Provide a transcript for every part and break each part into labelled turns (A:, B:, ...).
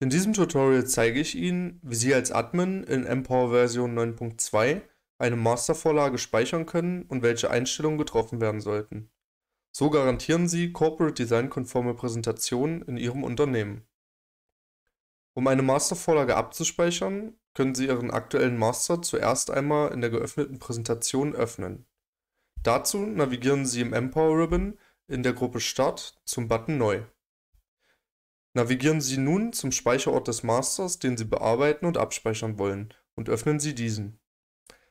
A: In diesem Tutorial zeige ich Ihnen, wie Sie als Admin in Empower Version 9.2 eine Mastervorlage speichern können und welche Einstellungen getroffen werden sollten. So garantieren Sie Corporate Design-konforme Präsentationen in Ihrem Unternehmen. Um eine Mastervorlage abzuspeichern, können Sie Ihren aktuellen Master zuerst einmal in der geöffneten Präsentation öffnen. Dazu navigieren Sie im Empower Ribbon in der Gruppe Start zum Button Neu. Navigieren Sie nun zum Speicherort des Masters, den Sie bearbeiten und abspeichern wollen, und öffnen Sie diesen.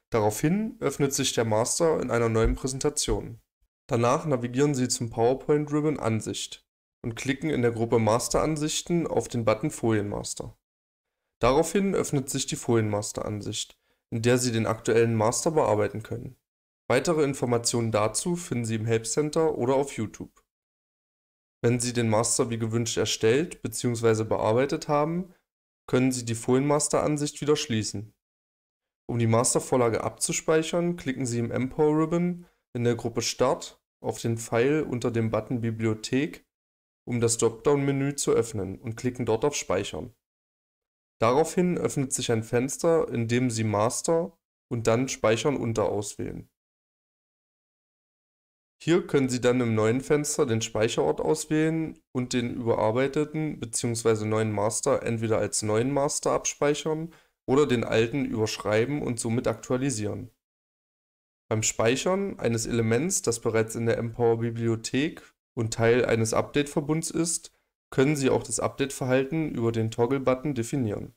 A: Daraufhin öffnet sich der Master in einer neuen Präsentation. Danach navigieren Sie zum PowerPoint Ribbon Ansicht und klicken in der Gruppe Master Ansichten auf den Button Folienmaster. Daraufhin öffnet sich die Folienmaster Ansicht, in der Sie den aktuellen Master bearbeiten können. Weitere Informationen dazu finden Sie im Help Center oder auf YouTube. Wenn Sie den Master wie gewünscht erstellt bzw. bearbeitet haben, können Sie die Folienmasteransicht wieder schließen. Um die Mastervorlage abzuspeichern, klicken Sie im Empower Ribbon in der Gruppe Start auf den Pfeil unter dem Button Bibliothek, um das Dropdown-Menü zu öffnen und klicken dort auf Speichern. Daraufhin öffnet sich ein Fenster, in dem Sie Master und dann Speichern unter auswählen hier können Sie dann im neuen Fenster den Speicherort auswählen und den überarbeiteten bzw. neuen Master entweder als neuen Master abspeichern oder den alten überschreiben und somit aktualisieren. Beim Speichern eines Elements, das bereits in der Empower bibliothek und Teil eines Update-Verbunds ist, können Sie auch das Update-Verhalten über den Toggle-Button definieren.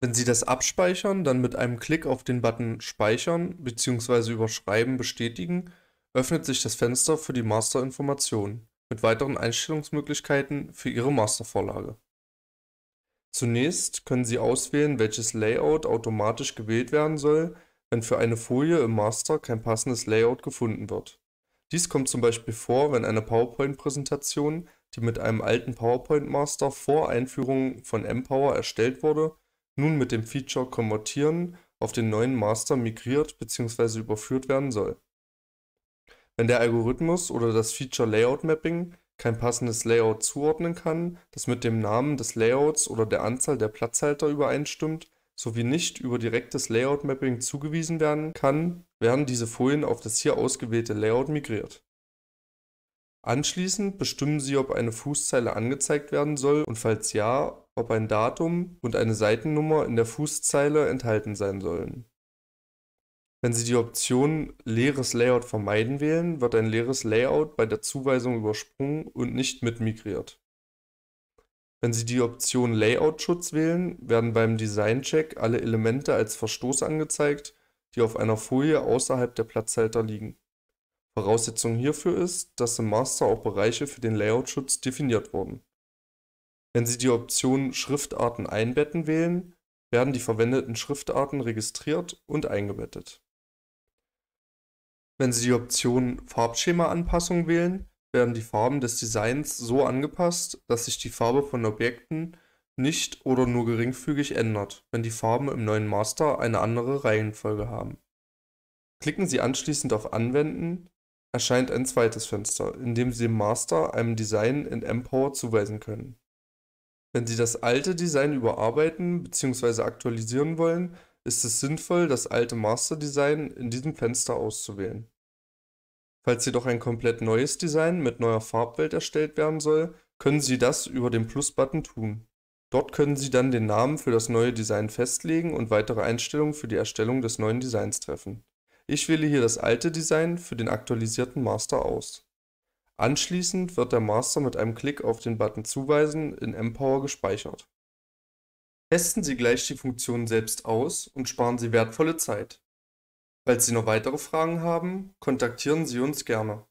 A: Wenn Sie das abspeichern, dann mit einem Klick auf den Button Speichern bzw. Überschreiben bestätigen öffnet sich das Fenster für die Master-Informationen mit weiteren Einstellungsmöglichkeiten für Ihre Mastervorlage. Zunächst können Sie auswählen, welches Layout automatisch gewählt werden soll, wenn für eine Folie im Master kein passendes Layout gefunden wird. Dies kommt zum Beispiel vor, wenn eine PowerPoint-Präsentation, die mit einem alten PowerPoint-Master vor Einführung von Empower erstellt wurde, nun mit dem Feature Konvertieren auf den neuen Master migriert bzw. überführt werden soll wenn der Algorithmus oder das Feature Layout Mapping kein passendes Layout zuordnen kann, das mit dem Namen des Layouts oder der Anzahl der Platzhalter übereinstimmt, sowie nicht über direktes Layout Mapping zugewiesen werden kann, werden diese Folien auf das hier ausgewählte Layout migriert. Anschließend bestimmen Sie, ob eine Fußzeile angezeigt werden soll und falls ja, ob ein Datum und eine Seitennummer in der Fußzeile enthalten sein sollen wenn Sie die Option Leeres Layout vermeiden wählen, wird ein leeres Layout bei der Zuweisung übersprungen und nicht mitmigriert. Wenn Sie die Option Layout-Schutz wählen, werden beim Design-Check alle Elemente als Verstoß angezeigt, die auf einer Folie außerhalb der Platzhalter liegen. Voraussetzung hierfür ist, dass im Master auch Bereiche für den Layout-Schutz definiert wurden. Wenn Sie die Option Schriftarten einbetten wählen, werden die verwendeten Schriftarten registriert und eingebettet. Wenn Sie die Option Farbschema-Anpassung wählen, werden die Farben des Designs so angepasst, dass sich die Farbe von Objekten nicht oder nur geringfügig ändert, wenn die Farben im neuen Master eine andere Reihenfolge haben. Klicken Sie anschließend auf Anwenden, erscheint ein zweites Fenster, in dem Sie dem Master einem Design in Empower zuweisen können. Wenn Sie das alte Design überarbeiten bzw. aktualisieren wollen, ist es sinnvoll, das alte Master Design in diesem Fenster auszuwählen. Falls jedoch ein komplett neues Design mit neuer Farbwelt erstellt werden soll, können Sie das über den Plus-Button tun. Dort können Sie dann den Namen für das neue Design festlegen und weitere Einstellungen für die Erstellung des neuen Designs treffen. Ich wähle hier das alte Design für den aktualisierten Master aus. Anschließend wird der Master mit einem Klick auf den Button Zuweisen in Empower gespeichert. Testen Sie gleich die Funktion selbst aus und sparen Sie wertvolle Zeit. Falls Sie noch weitere Fragen haben, kontaktieren Sie uns gerne.